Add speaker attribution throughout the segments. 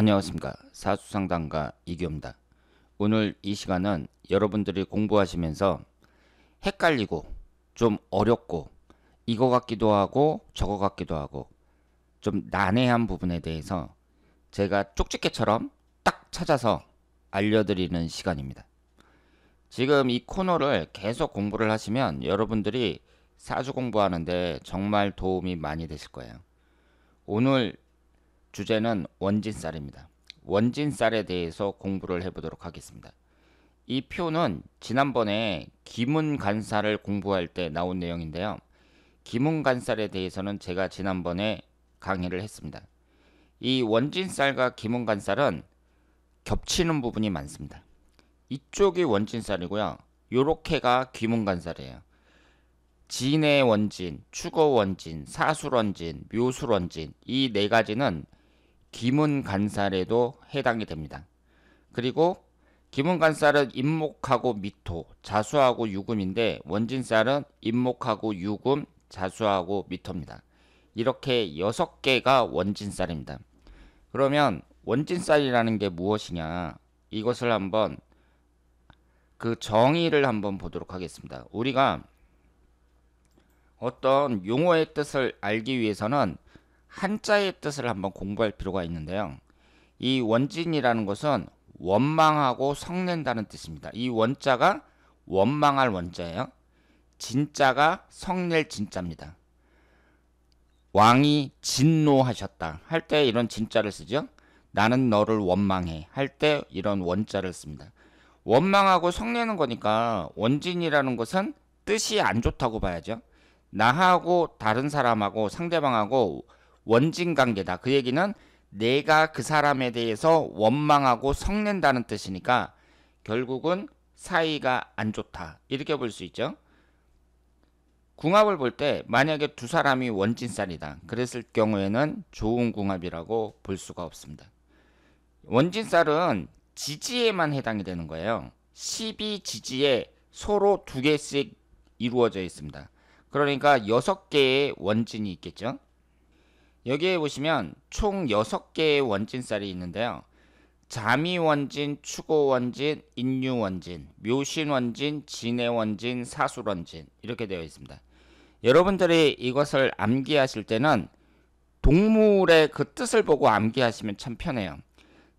Speaker 1: 안녕하십니까 사수상담가 이규입니다 오늘 이 시간은 여러분들이 공부하시면서 헷갈리고 좀 어렵고 이거 같기도 하고 저거 같기도 하고 좀 난해한 부분에 대해서 제가 쪽집게처럼 딱 찾아서 알려드리는 시간입니다 지금 이 코너를 계속 공부를 하시면 여러분들이 사주 공부하는데 정말 도움이 많이 되실 거예요 오늘 주제는 원진쌀입니다. 원진쌀에 대해서 공부를 해보도록 하겠습니다. 이 표는 지난번에 기문간사를 공부할 때 나온 내용인데요. 기문간쌀에 대해서는 제가 지난번에 강의를 했습니다. 이원진쌀과기문간쌀은 겹치는 부분이 많습니다. 이쪽이 원진쌀이고요 요렇게가 기문간쌀이에요 진의 원진, 추거 원진, 사술 원진, 묘술 원진 이 네 가지는 기문 간살에도 해당이 됩니다. 그리고 기문 간살은 임목하고 미토, 자수하고 유금인데 원진살은 임목하고 유금, 자수하고 미토입니다. 이렇게 여섯 개가 원진살입니다. 그러면 원진살이라는 게 무엇이냐? 이것을 한번 그 정의를 한번 보도록 하겠습니다. 우리가 어떤 용어의 뜻을 알기 위해서는 한자의 뜻을 한번 공부할 필요가 있는데요. 이 원진이라는 것은 원망하고 성낸다는 뜻입니다. 이 원자가 원망할 원자예요. 진자가 성낼 진짜입니다. 왕이 진노하셨다 할 때 이런 진자를 쓰죠. 나는 너를 원망해 할 때 이런 원자를 씁니다. 원망하고 성내는 거니까 원진이라는 것은 뜻이 안 좋다고 봐야죠. 나하고 다른 사람하고 상대방하고 원진 관계다. 그 얘기는 내가 그 사람에 대해서 원망하고 성낸다는 뜻이니까 결국은 사이가 안 좋다. 이렇게 볼 수 있죠. 궁합을 볼 때 만약에 두 사람이 원진살이다. 그랬을 경우에는 좋은 궁합이라고 볼 수가 없습니다. 원진살은 지지에만 해당이 되는 거예요. 12 지지에 서로 두 개씩 이루어져 있습니다. 그러니까 여섯 개의 원진이 있겠죠. 여기에 보시면 총 6개의 원진살이 있는데요. 자미원진, 추고원진, 인유원진, 묘신원진, 진해원진, 사술원진 이렇게 되어 있습니다. 여러분들이 이것을 암기하실 때는 동물의 그 뜻을 보고 암기하시면 참 편해요.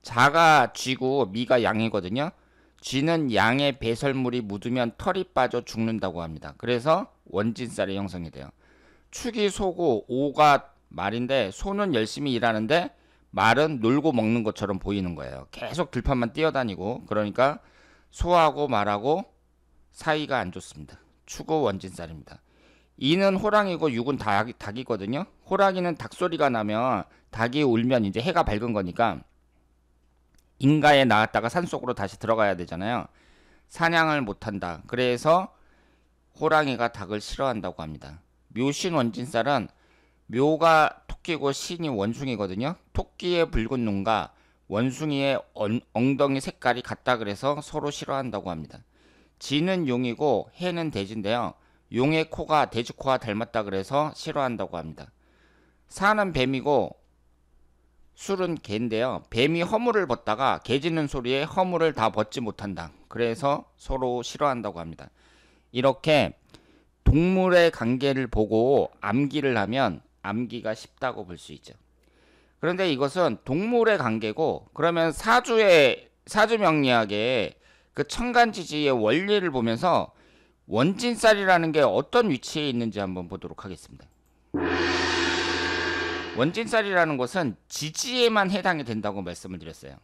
Speaker 1: 자가 쥐고 미가 양이거든요. 쥐는 양의 배설물이 묻으면 털이 빠져 죽는다고 합니다. 그래서 원진살이 형성이 돼요. 축이 소고 오가 말인데 소는 열심히 일하는데 말은 놀고 먹는 것처럼 보이는 거예요. 계속 들판만 뛰어다니고 그러니까 소하고 말하고 사이가 안 좋습니다. 추고 원진살입니다. 이는 호랑이고 육은 닭, 닭이거든요. 호랑이는 닭소리가 나면 닭이 울면 이제 해가 밝은 거니까 인가에 나왔다가 산속으로 다시 들어가야 되잖아요. 사냥을 못한다. 그래서 호랑이가 닭을 싫어한다고 합니다. 묘신 원진살은 묘가 토끼고 신이 원숭이거든요. 토끼의 붉은 눈과 원숭이의 엉덩이 색깔이 같다 그래서 서로 싫어한다고 합니다. 지는 용이고 해는 돼지인데요. 용의 코가 돼지 코와 닮았다 그래서 싫어한다고 합니다. 사는 뱀이고 술은 개인데요. 뱀이 허물을 벗다가 개 짖는 소리에 허물을 다 벗지 못한다. 그래서 서로 싫어한다고 합니다. 이렇게 동물의 관계를 보고 암기를 하면 암기가 쉽다고 볼 수 있죠. 그런데 이것은 동물의 관계고 그러면 사주의 사주 명리학의 그 천간지지의 원리를 보면서 원진살이라는 게 어떤 위치에 있는지 한번 보도록 하겠습니다. 원진살이라는 것은 지지에만 해당이 된다고 말씀을 드렸어요.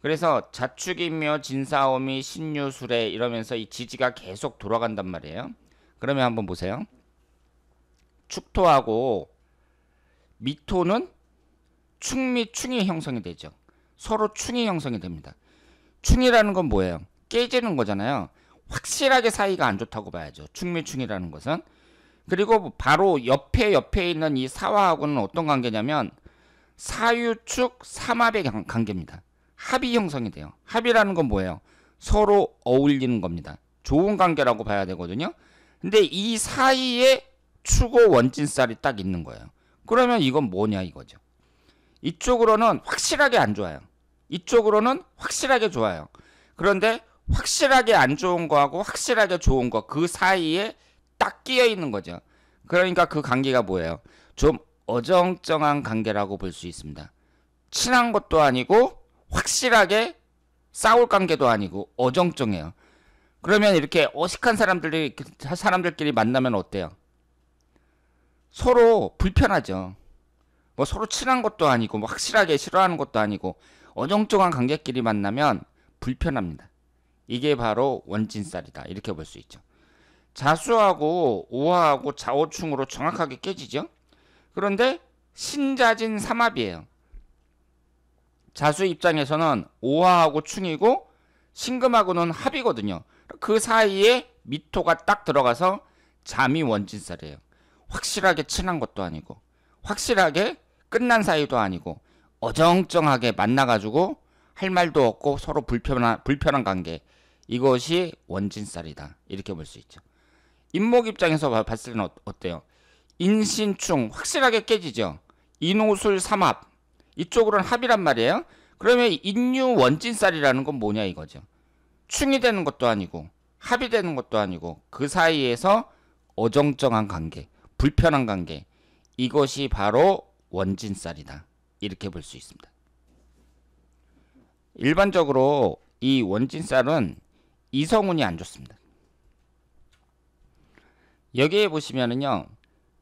Speaker 1: 그래서 자축이며 진사오미 신유술에 이러면서 이 지지가 계속 돌아간단 말이에요. 그러면 한번 보세요. 축토하고 미토는 충미 충이 형성이 되죠. 서로 충이 형성이 됩니다. 충이라는 건 뭐예요? 깨지는 거잖아요. 확실하게 사이가 안 좋다고 봐야죠. 충미 충이라는 것은 그리고 바로 옆에 옆에 있는 이 사화하고는 어떤 관계냐면 사유축 삼합의 관계입니다. 합이 형성이 돼요. 합이라는 건 뭐예요? 서로 어울리는 겁니다. 좋은 관계라고 봐야 되거든요. 근데 이 사이에 추고 원진살이 딱 있는 거예요. 그러면 이건 뭐냐 이거죠. 이쪽으로는 확실하게 안 좋아요. 이쪽으로는 확실하게 좋아요. 그런데 확실하게 안 좋은 거하고 확실하게 좋은 거 그 사이에 딱 끼어 있는 거죠. 그러니까 그 관계가 뭐예요? 좀 어정쩡한 관계라고 볼 수 있습니다. 친한 것도 아니고 확실하게 싸울 관계도 아니고 어정쩡해요. 그러면 이렇게 어색한 사람들이 사람들끼리 만나면 어때요? 서로 불편하죠. 뭐 서로 친한 것도 아니고 뭐 확실하게 싫어하는 것도 아니고 어정쩡한 관객끼리 만나면 불편합니다. 이게 바로 원진살이다. 이렇게 볼 수 있죠. 자수하고 오화하고 자오충으로 정확하게 깨지죠. 그런데 신자진 삼합이에요. 자수 입장에서는 오화하고 충이고 신금하고는 합이거든요. 그 사이에 미토가 딱 들어가서 잠이 원진살이에요. 확실하게 친한 것도 아니고 확실하게 끝난 사이도 아니고 어정쩡하게 만나가지고 할 말도 없고 서로 불편한 불편한 관계 이것이 원진살이다 이렇게 볼 수 있죠. 인목 입장에서 봤을 때는 어, 어때요? 인신충 확실하게 깨지죠. 인호술 삼합 이쪽으로는 합이란 말이에요. 그러면 인유 원진살이라는 건 뭐냐 이거죠. 충이 되는 것도 아니고 합이 되는 것도 아니고 그 사이에서 어정쩡한 관계 불편한 관계 이것이 바로 원진살이다 이렇게 볼 수 있습니다. 일반적으로 이 원진살은 이성운이 안 좋습니다. 여기에 보시면은요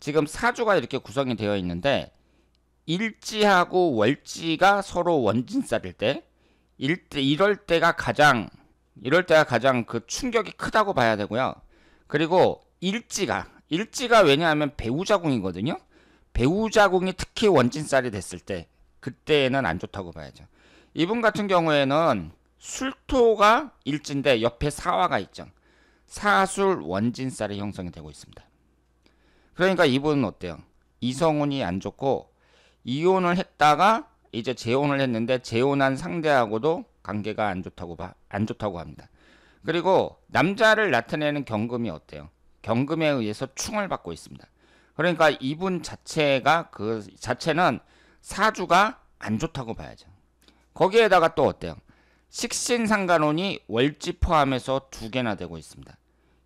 Speaker 1: 지금 사주가 이렇게 구성이 되어 있는데 일지하고 월지가 서로 원진살일 때 일대, 이럴 때가 가장 이럴 때가 가장 그 충격이 크다고 봐야 되고요. 그리고 일지가 일지가 왜냐하면 배우자궁이거든요. 배우자궁이 특히 원진살이 됐을 때 그때는 에안 좋다고 봐야죠. 이분 같은 경우에는 술토가 일진데 옆에 사화가 있죠. 사술 원진살이 형성이 되고 있습니다. 그러니까 이분은 어때요? 이성운이 안 좋고 이혼을 했다가 이제 재혼을 했는데 재혼한 상대하고도 관계가 안 좋다고 봐, 안 좋다고 합니다. 그리고 남자를 나타내는 경금이 어때요? 경금에 의해서 충을 받고 있습니다. 그러니까 이분 자체가 그 자체는 사주가 안 좋다고 봐야죠. 거기에다가 또 어때요? 식신상간운이 월지 포함해서 두 개나 되고 있습니다.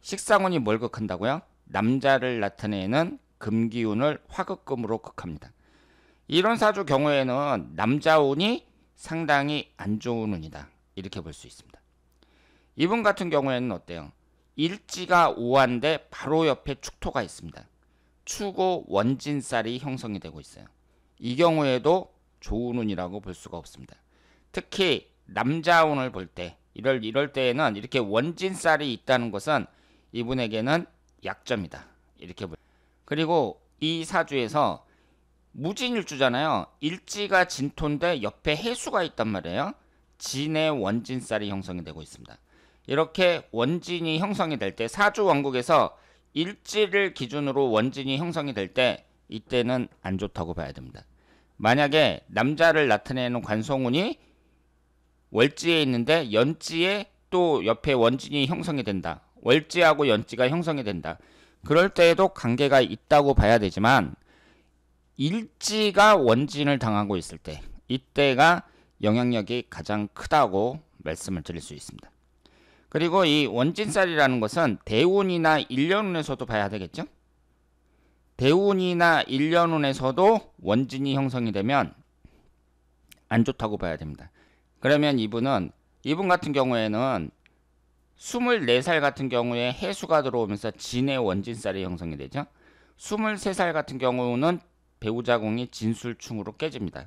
Speaker 1: 식상운이 뭘 극한다고요? 남자를 나타내는 금기운을 화극금으로 극합니다. 이런 사주 경우에는 남자운이 상당히 안 좋은 운이다. 이렇게 볼 수 있습니다. 이분 같은 경우에는 어때요? 일지가 오한데 바로 옆에 축토가 있습니다. 추고 원진살이 형성이 되고 있어요. 이 경우에도 좋은 운이라고 볼 수가 없습니다. 특히 남자 운을 볼 때 이럴 이럴 때에는 이렇게 원진살이 있다는 것은 이분에게는 약점이다. 이렇게 볼. 그리고 이 사주에서 무진일주잖아요. 일지가 진토인데 옆에 해수가 있단 말이에요. 진의 원진살이 형성이 되고 있습니다. 이렇게 원진이 형성이 될 때 사주 원국에서 일지를 기준으로 원진이 형성이 될 때 이때는 안 좋다고 봐야 됩니다. 만약에 남자를 나타내는 관성운이 월지에 있는데 연지에 또 옆에 원진이 형성이 된다. 월지하고 연지가 형성이 된다. 그럴 때에도 관계가 있다고 봐야 되지만 일지가 원진을 당하고 있을 때 이때가 영향력이 가장 크다고 말씀을 드릴 수 있습니다. 그리고 이 원진쌀이라는 것은 대운이나 일년운에서도 봐야 되겠죠? 대운이나 일년운에서도 원진이 형성이 되면 안 좋다고 봐야 됩니다. 그러면 이분은 이분 같은 경우에는 24살 같은 경우에 해수가 들어오면서 진의 원진살이 형성이 되죠. 23살 같은 경우는 배우자궁이 진술충으로 깨집니다.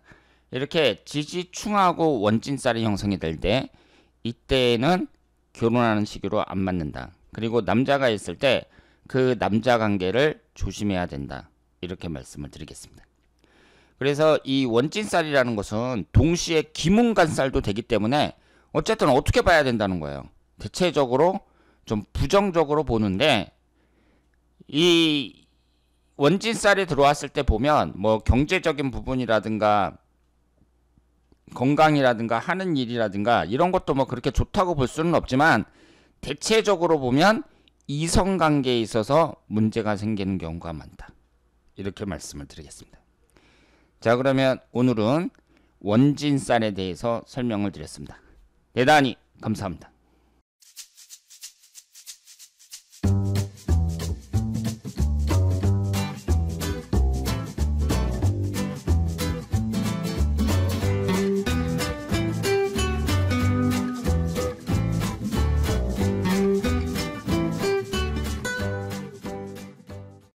Speaker 1: 이렇게 지지충하고 원진살이 형성이 될 때 이때는 에 결혼하는 시기로 안 맞는다. 그리고 남자가 있을 때 그 남자 관계를 조심해야 된다. 이렇게 말씀을 드리겠습니다. 그래서 이원진쌀이라는 것은 동시에 기문간쌀도 되기 때문에 어쨌든 어떻게 봐야 된다는 거예요. 대체적으로 좀 부정적으로 보는데 이 원진쌀이 들어왔을 때 보면 뭐 경제적인 부분이라든가 건강이라든가 하는 일이라든가 이런 것도 뭐 그렇게 좋다고 볼 수는 없지만 대체적으로 보면 이성 관계에 있어서 문제가 생기는 경우가 많다. 이렇게 말씀을 드리겠습니다. 자, 그러면 오늘은 원진산에 대해서 설명을 드렸습니다. 대단히 감사합니다.